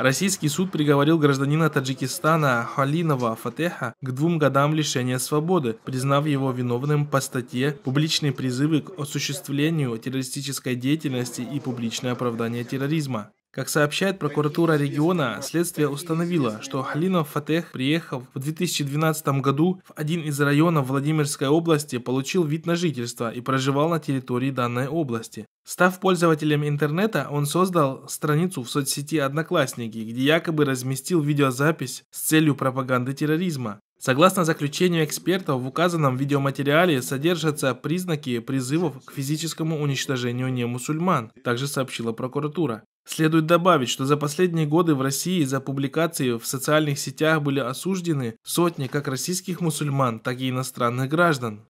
Российский суд приговорил гражданина Таджикистана Халинова Фатеха к двум годам лишения свободы, признав его виновным по статье «Публичные призывы к осуществлению террористической деятельности и публичное оправдание терроризма». Как сообщает прокуратура региона, следствие установило, что Халинов Фатех, приехав в 2012 году в один из районов Владимирской области, получил вид на жительство и проживал на территории данной области. Став пользователем интернета, он создал страницу в соцсети «Одноклассники», где якобы разместил видеозапись с целью пропаганды терроризма. Согласно заключению экспертов, в указанном видеоматериале содержатся признаки призывов к физическому уничтожению немусульман, также сообщила прокуратура. Следует добавить, что за последние годы в России за публикации в социальных сетях были осуждены сотни как российских мусульман, так и иностранных граждан.